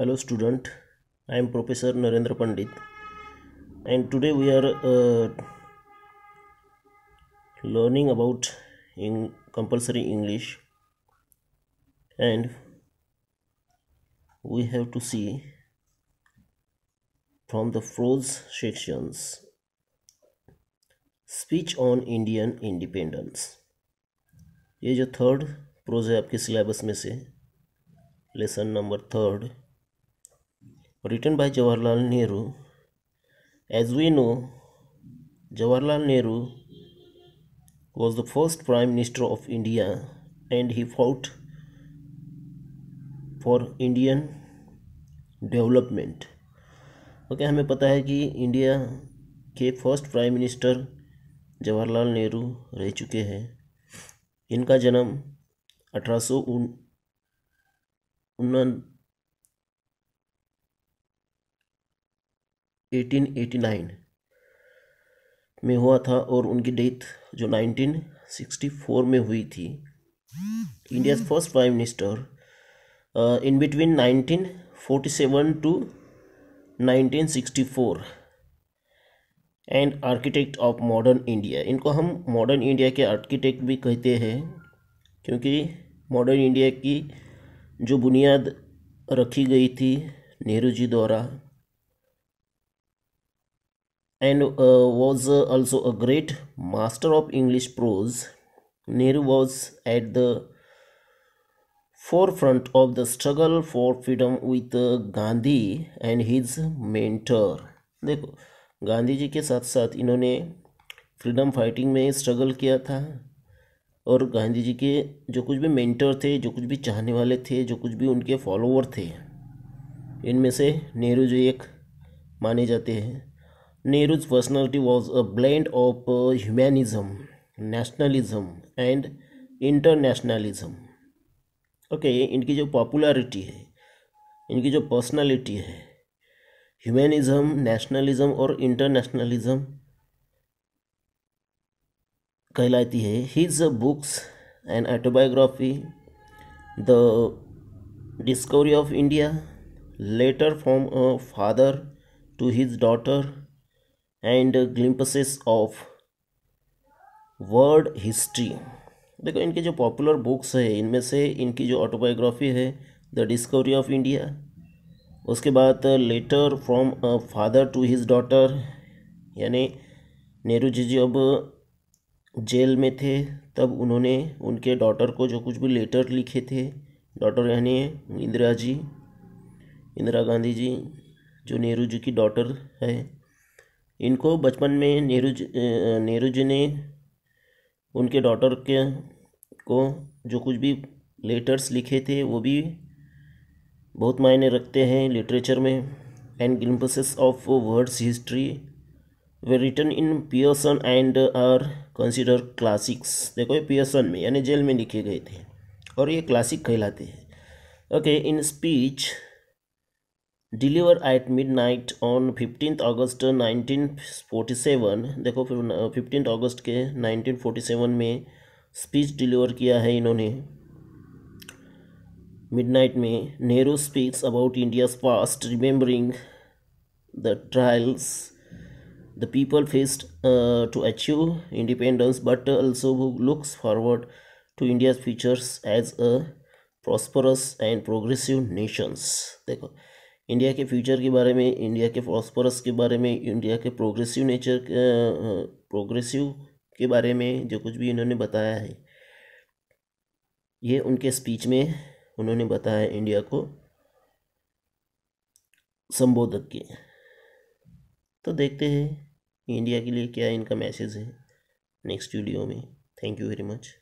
hello student i am professor narendra pandit and today we are uh, learning about in compulsory english and we have to see from the prose sections speech on Indian independence ये जो third prose है आपके syllabus में से lesson number third written by Jawaharlal Nehru. As we know, Jawaharlal Nehru was the first Prime Minister of India and he fought for Indian development okay okay, हमें पता है कि इंडिया के first prime minister Jawaharlal Nehru रह चुके हैं इनका जन्म अठारह सौ 1889 में हुआ था और उनकी डेथ जो 1964 में हुई थी India first prime minister in between 1947 to 1964 and architect of modern India इनको हम मॉडर्न इंडिया के आर्किटेक्ट भी कहते हैं क्योंकि मॉडर्न इंडिया की जो बुनियाद रखी गई थी नेहरू जी द्वारा and uh, was uh, also a great master of English prose. Nehru was at the forefront of the struggle for freedom with uh, Gandhi and his mentor. देखो गांधी जी के साथ साथ इन्होंने फ्रीडम फाइटिंग में स्ट्रगल किया था और गांधी जी के जो कुछ भी मेंटर थे जो कुछ भी चाहने वाले थे जो कुछ भी उनके फॉलोअर थे इनमें से नेहरू जो एक माने जाते हैं Nehru's personality was a blend of uh, humanism, nationalism, and internationalism. Okay, इनकी जो popularity है इनकी जो personality है humanism, nationalism और internationalism कहलाती है His books and autobiography, The Discovery of India, Letter from a Father to His Daughter, and glimpses of world history देखो इनके जो पॉपुलर बुक्स है इनमें से इनकी जो ऑटोबायोग्राफी है द डिस्कवरी ऑफ इंडिया उसके बाद letter from father to his daughter यानी नेहरू जी जी अब जेल में थे तब उन्होंने उनके डॉटर को जो कुछ भी लेटर लिखे थे डॉटर यानी इंदिरा जी इंदिरा गांधी जी जो नेहरू जी की डॉटर है इनको बचपन में नेहरू नेहरू जी ने उनके डॉटर के को जो कुछ भी लेटर्स लिखे थे वो भी बहुत मायने रखते हैं लिटरेचर में and glimpses of words history were written in prison and are consider classics देखो ये पियर्सन में यानी जेल में लिखे गए थे और ये क्लासिक कहलाते हैं okay in speech delivered at midnight on fifteen August seven देखो फिफ्टीन अगस्त के नाइनटीन फोर्टी सेवन में स्पीच डिलीवर किया है इन्होंने मिड नाइट में Nehru speaks about India's past remembering the trials the people faced to achieve independence but also looks forward to India's futures as a prosperous and progressive nations देखो India के future के बारे में India के phosphorus के बारे में इंडिया के प्रोग्रेसिव नेचर प्रोग्रेसिव के बारे में जो कुछ भी इन्होंने बताया है ये उनके स्पीच में उन्होंने बताया इंडिया को संबोधक के तो देखते हैं इंडिया के लिए क्या इनका मैसेज है नेक्स्ट वीडियो में थैंक यू वेरी मच